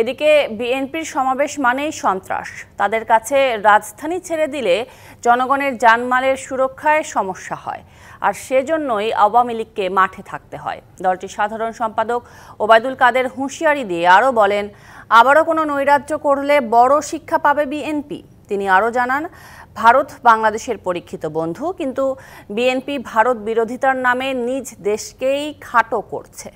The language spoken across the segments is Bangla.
এদিকে বিএনপির সমাবেশ মানেই সন্ত্রাস তাদের কাছে রাজধানী ছেড়ে দিলে জনগণের জানমালের সুরক্ষায় সমস্যা হয় আর সেজন্যই আওয়ামী লীগকে মাঠে থাকতে হয় দলটির সাধারণ সম্পাদক ওবায়দুল কাদের হুঁশিয়ারি দিয়ে আরও বলেন আবারও কোনো নৈরাজ্য করলে বড় শিক্ষা পাবে বিএনপি তিনি আরও জানান ভারত বাংলাদেশের পরীক্ষিত বন্ধু কিন্তু বিএনপি ভারত বিরোধিতার নামে নিজ দেশকেই খাটো করছে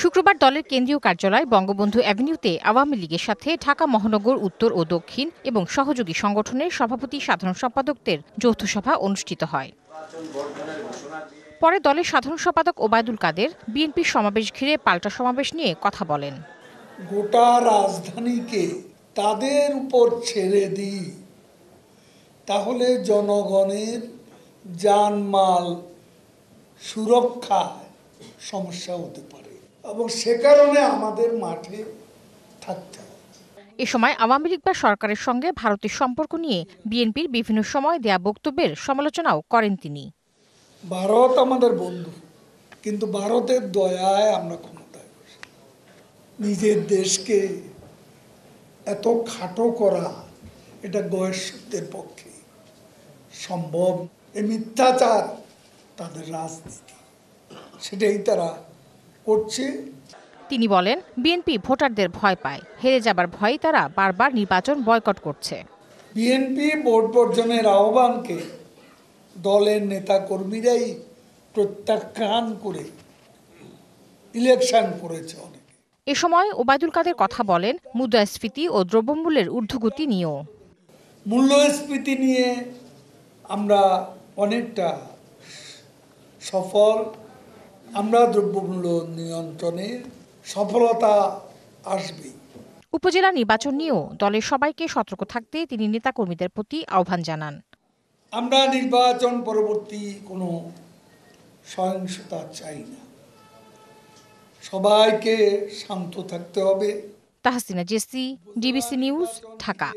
শুক্রবার দলের কেন্দ্রীয় কার্যালয় বঙ্গবন্ধু অ্যাভিনিউতে আওয়ামী লীগের সাথে ঢাকা মহানগর উত্তর ও দক্ষিণ এবং সহযোগী সংগঠনের সভাপতি সাধারণ সম্পাদকদের যৌথ সভা অনুষ্ঠিত হয় পরে দলের সাধারণ সম্পাদক ওবায়দুল কাদের বিএনপির সমাবেশ ঘিরে পাল্টা সমাবেশ নিয়ে কথা বলেন গোটা রাজধানীকে তাদের উপর ছেড়ে দিই তাহলে জনগণের জানমাল সুরক্ষা সমস্যা হতে পারে এবং সে কারণে আমাদের মাঠে থাকতে এ সময় আওয়ামী লীগ বা সরকারের সঙ্গে ভারতের সম্পর্ক নিয়ে বিএনপির বিভিন্ন সময় দেয়া বক্তব্যের সমালোচনাও করেন তিনি ভারত আমাদের বন্ধু কিন্তু ভারতের দয়ায় আমরা ক্ষমতায় নিজের দেশকে এত খাটো করা এটা গয়েশ্বরদের পক্ষে সম্ভব এ মিথ্যাচার তাদের রাজনীতি সেটাই তারা করছে তিনি বলেন বিএনপি ভোটারদের ভয় পায় হেরে যাবার ভয়ে তারা বারবার নির্বাচন বয়কট করছে বিএনপি ভোট বর্জনের আহ্বানকে দলের নেতা কর্মীরাই প্রত্যাখ্যান করে ইলেকশন করেছে এ সময় ওবায়দুল কাদের কথা বলেন মুদ্রাস্ফীতি ও দ্রব্যমূল্যের ঊর্ধ্বগতি নিয়েও মূল্যস্ফীতি নিয়ে আমরা অনেকটা সফল আমরা দ্রব্যমূল্য নিয়ন্ত্রণে সফলতা আসবে উপজেলা নির্বাচন নিয়েও দলের সবাইকে সতর্ক থাকতে তিনি নেতাকর্মীদের প্রতি আহ্বান জানান আমরা নির্বাচন পরবর্তী কোনো সহিংসতা চাই না সবাইকে শান্ত থাকতে হবে তাহসিনা জেসি ডিবিসি নিউজ ঢাকা